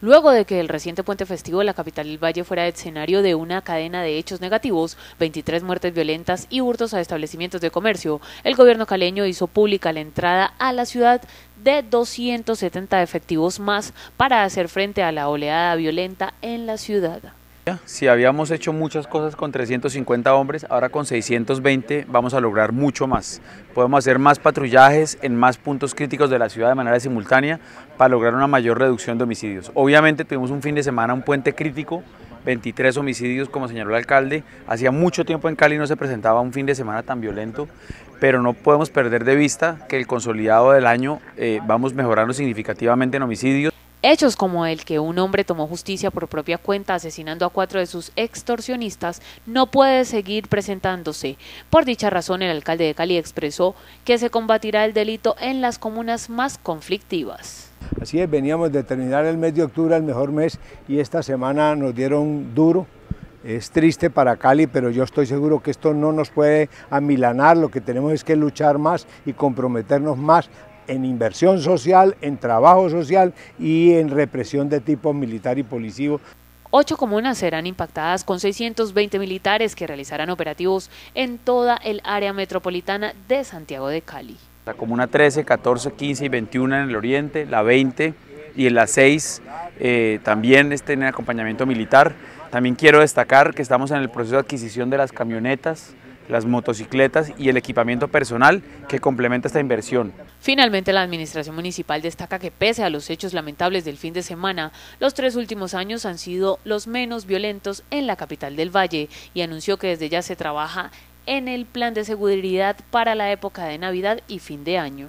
Luego de que el reciente puente festivo de la capital del Valle fuera escenario de una cadena de hechos negativos, 23 muertes violentas y hurtos a establecimientos de comercio, el gobierno caleño hizo pública la entrada a la ciudad de 270 efectivos más para hacer frente a la oleada violenta en la ciudad. Si habíamos hecho muchas cosas con 350 hombres, ahora con 620 vamos a lograr mucho más. Podemos hacer más patrullajes en más puntos críticos de la ciudad de manera simultánea para lograr una mayor reducción de homicidios. Obviamente tuvimos un fin de semana, un puente crítico, 23 homicidios como señaló el alcalde. Hacía mucho tiempo en Cali no se presentaba un fin de semana tan violento, pero no podemos perder de vista que el consolidado del año eh, vamos mejorando significativamente en homicidios. Hechos como el que un hombre tomó justicia por propia cuenta asesinando a cuatro de sus extorsionistas no puede seguir presentándose. Por dicha razón, el alcalde de Cali expresó que se combatirá el delito en las comunas más conflictivas. Así es, veníamos de terminar el mes de octubre, el mejor mes, y esta semana nos dieron duro. Es triste para Cali, pero yo estoy seguro que esto no nos puede amilanar, lo que tenemos es que luchar más y comprometernos más en inversión social, en trabajo social y en represión de tipo militar y policivo. Ocho comunas serán impactadas con 620 militares que realizarán operativos en toda el área metropolitana de Santiago de Cali. La comuna 13, 14, 15 y 21 en el oriente, la 20 y en la 6 eh, también estén en acompañamiento militar. También quiero destacar que estamos en el proceso de adquisición de las camionetas las motocicletas y el equipamiento personal que complementa esta inversión. Finalmente, la Administración Municipal destaca que pese a los hechos lamentables del fin de semana, los tres últimos años han sido los menos violentos en la capital del Valle y anunció que desde ya se trabaja en el plan de seguridad para la época de Navidad y fin de año.